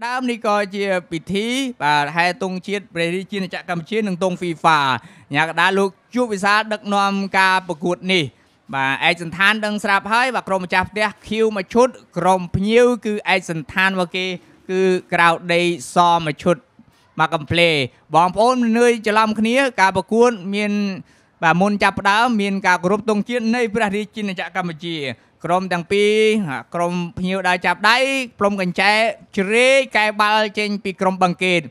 ផ្ដើមនេះក៏ជា ពិធីបាទហែទង់ជាតិព្រះរាជាណាចក្រកម្ពុជានិងទង់ FIFA ញាកដាលោក ជួបវិសាលដឹកនាំការប្រកួតនេះ បាទឯកសន្តានដឹងស្រាប់ហើយបាទក្រុមម្ចាស់ផ្ទះឃីវមួយឈុត ក្រុមភ្ញៀវគឺឯកសន្តានរបស់គេ គឺក្រៅដីសមួយឈុតមកកំ pl េបងប្អូននឿយច្រឡំគ្នាការប្រកួតមានបាទមុនចាប់ផ្ដើមមានការគោរពទង់ជាតិនៃព្រះរាជាណាចក្រកម្ពុជាក្រុមទាំងពីរក្រុមភ្ញៀវដើរចាប់ដៃផ្លុំកញ្ចែជ្រេកកែបាល់ចេញពីក្រុមបឹងកេត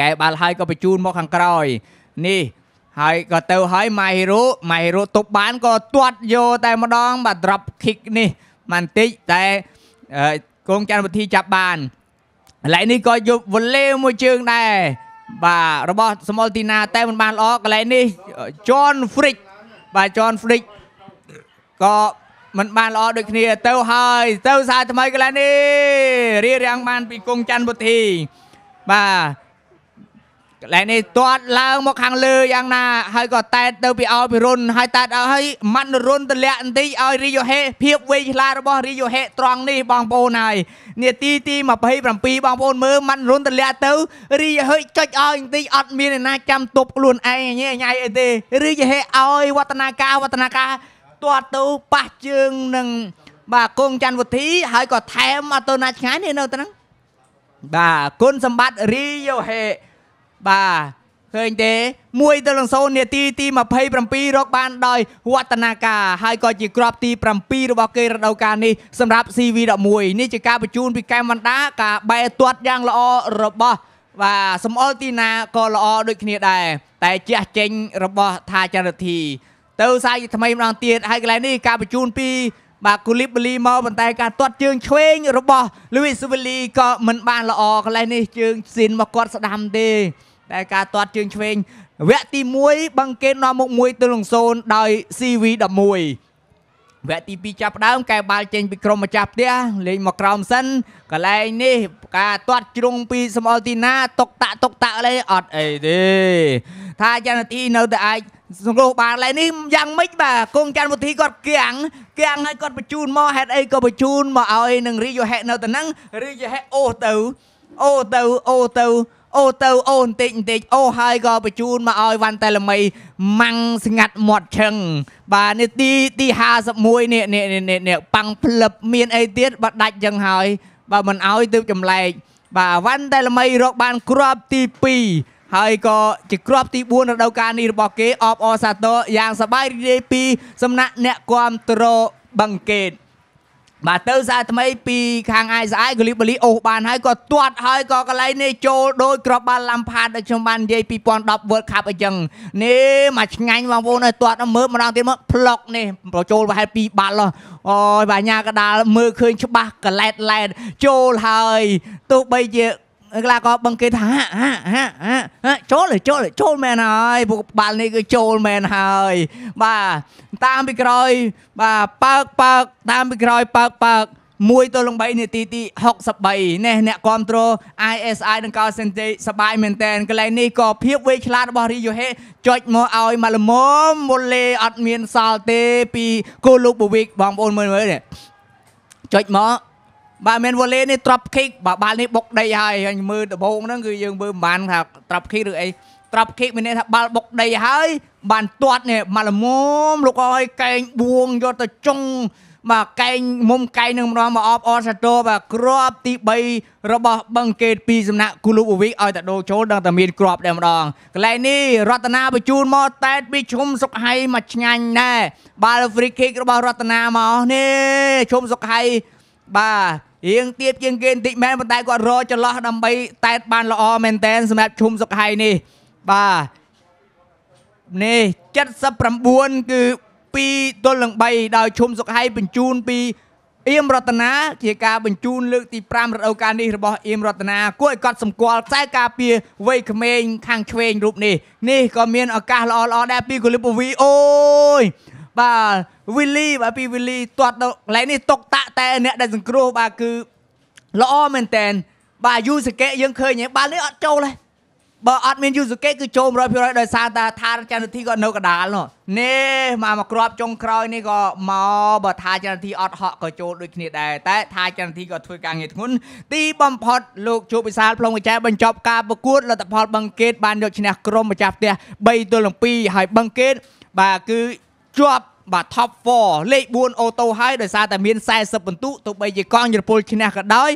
កែបាល់ហើយក៏បញ្ជូនមកខាងក្រោយនេះហើយក៏ទៅហើយម៉ៃហេរ៉ូម៉ៃហេរ៉ូទប់បានក៏ទាត់យកតែម្ដង បាទ drop kick នេះបានតិចតែកងច័ន្ទវិធីចាប់បានកន្លែងនេះក៏យកវលេមួយជើងដែរបាទរបស់សមលទីណា តែមិនបានល្អកន្លែងនេះ John Frick បាទ John Frick ក៏មិនបានល្អដូចគ្នា ទៅហើយទៅសាថ្មីកន្លែងនេះរៀបរៀងបានពីគង់ច័ន្ទពុទ្ធីបាទកន្លែងនេះទាត់ឡើង មកខាងលើយ៉ាងណា ហើយក៏តែតទៅពីអោពីរុនហើយតែតឲ្យម៉ាត់រុនទម្លាក់បន្តិចឲ្យរីយ៉ូហេ ភាពវេឆ្លារបស់រីយ៉ូហេត្រង់នេះបងប្អូនហើយនាទីទី27បងប្អូនមើលម៉ាត់រុនទម្លាក់ទៅរីយ៉ូហេចុចឲ្យបន្តិចអត់មានអ្នកណាចាំទប់ខ្លួនឯងញ៉ៃអីទេរីយ៉ូហេឲ្យវឌ្ឍនាការវឌ្ឍនាការទាត់ទៅប៉ះជើងនឹងបាទគង់ច័ន្ទវុធីហើយក៏ថែមអត់ទៅណាឆ្ងាយនេះនៅទៅហ្នឹងបាទគុណសម្បត្តិរីយូហេបាទឃើញទេ1ទៅនឹង0នាទីទី27រកបាន ដោយវឌ្ឍនាការហើយក៏ជាក្របទី7របស់គេរដូវកាលនេះសម្រាប់ CV11 នេះជាការបញ្ជូនពីកែមវណ្ដាការបែទាត់យ៉ាងល្អរបស់បាទសំអល់ទីណាក៏ល្អដូចគ្នាដែរតែជះចេញរបស់ថាចរិទ្ធីទៅសាយថ្មីម្ដងទៀតហើយកន្លែងនេះការបញ្ជូនពីបាទគូលីបលីមកប៉ុន្តែការទាត់ជើងឆ្វេងរបស់លូវីសវីលីក៏មិនបាន ល្អកន្លែងនេះជើងស៊ីនមកគាត់ស្ដាំទេតែការទាត់ជើងឆ្វេងវគ្គទី1បង្កេននាំមុខ1ទៅលង0ដោយ CV11 វគ្គទី2ចាប់ផ្ដើម កែបាល់ចេញ ពីក្រុមម្ចាស់ផ្ទះលេងមកក្រោមសិនកន្លែងនេះ ការទាត់ជ្រុងពីសមអល់ទីណាតុកតាក់តុកតាក់លេអត់អីទេថាយ៉ាងនាទីនៅតែអាចសង្គ្រោះបានឡើយនេះយ៉ាងម៉េចបាទគង់ច័ន្ទមុធីគាត់គាំងគាំងហើយគាត់បញ្ជូនមកហេតុអីក៏បញ្ជូនមកឲ្យនឹងរាជហេនៅទៅហ្នឹងរាជហេអូទៅអូទៅអូទៅអូទៅអូបន្តិចបន្តិចអូហើយក៏បញ្ជូនមកឲ្យវ៉ាន់តែលមីម៉ាំងស្ងាត់មាត់ឈឹងបាទនេះទីទី51នេះនេះនេះនេះប៉ាំងផ្លឹបមានអីទៀតបាទដាច់ចឹងហើយបើមិនឲ្យទើបចម្លែកបាទវ៉ាន់តែលមីរកបានក្របទី2ហើយក៏ជាក្របទី4រដូវកាលនេះរបស់គេអបអសាទរយ៉ាងសប្បាយរីករាយពីសំណាក់អ្នកគ្រប់ត្រួតបឹងកេត បាទទៅសាថ្មីពីខាងអាយស្អាយគលីបលីអូសបានហើយក៏ទាត់ហើយក៏កន្លែងនេះចូលដោយក្របបាល់ឡាំផាតដែលខ្ញុំបាននិយាយ2010 World Cup អញ្ចឹងនេះមកឆ្ងាញ់បងប្អូនអើយទាត់មើលម្ដងទៀតមកផ្លុកនេះ ប្រចូលប្រហែល2បាល់ហ៎អូយបាញ៉ាកដាលមើលឃើញច្បាស់កឡែតឡែតចូលហើយទោះបីជាក្លាក៏បឹងគេថាហាហាហាចូលចូលចូលមែនហើយពួកបាល់នេះគឺចូលមែនហើយបាទតាមពីក្រោយបាទបើកបើកតាមពីក្រោយបើកបើក1ទល់នឹង3នាទីទី63នេះអ្នកគ្រប់គ្រង ISI នឹងកោសេនទេសបាយមែនតែនកន្លែងនេះក៏ភាពវេឆ្លាតរបស់ Rio He ចុចមកឲ្យមកល្មមមុលលេអត់មានសល់ទេពីគូលូបូវិកបងប្អូនមើលមើលនេះចុចមកបាទមែនវ៉ូលេនេះ drop kick បាទបាល់នេះបុកដីហើយហើយមើលដំបងហ្នឹងគឺយើងមើលមិនបានថា drop kick ឬអី drop kick មានន័យថាបាល់បុកដីហើយបានទាត់នេះមកល្មមលោកអើយកែងបួងយកទៅចុងបាទកែងមុំកែងនឹងម្ដងមកអបអសាតូបាទគ្រាប់ទី3របស់បឹងកេតពីសំណាក់គូលូបវិកឲ្យតាដូចូលដឹងតែមានគ្រាប់តែម្ដងកន្លែងនេះរតនាបញ្ជូនមកតែតពីឈុំសុកហៃមកឆ្ងាញ់ដែរបាល់ free kick របស់រតនាមកនេះឈុំសុកហៃបាទរៀងទៀតជាងគេបន្តិចមែនប៉ុន្តែគាត់រកចន្លោះដើម្បីតែតបាន ល្អមែនតែនសម្រាប់ឈុំសុកហៃនេះបាទនេះ79គឺ2ទល់នឹង3ដោយឈុំសុកហៃបញ្ជូន ពីអៀមរតនាជាការបញ្ជូនលើកទី5រដូវកាលនេះរបស់អៀមរតនាគួរឲ្យកត់សម្គាល់ខ្សែការពារវ័យក្មេងខាងឆ្វេងរូបនេះនេះក៏មានឱកាសល្អល្អដែរពីកូលីបូវីអូយបាទវីលីបាទពីវីលីទាត់ដល់កន្លែងនេះຕົកតាក់តែ អ្នកដែលសង្គ្រោះបាទគឺល្អមែនតែនបាទយូសាកេយើងឃើញហ៎បាល់នេះអត់ចូលទេបើអត់មានយូសាកេគឺចូល100%ដោយសារតែថាចានធីគាត់នៅកដាលនោះនេះមកមកគ្រាប់ចុងក្រោយនេះក៏មកបើថាចានធីអត់ហក់ក៏ចូលដូចគ្នាដែរតែថាចានធីក៏ធ្វើការងារធ្ងន់ទីបំផុតលោកជួបវិសាលផ្លុងវិច័យបញ្ចប់ការប្រកួតលទ្ធផលបឹងកេតបានយកឈ្នះក្រុមម្ចាស់ផ្ទះ3ទល់នឹង2ហើយបឹងកេតបាទគឺជាប់បាទ top 4លេខ4អូតូហើយដោយសារតែមាន40ពិន្ទុទោះបីជាកង់យរពលឈ្នះក៏ដោយ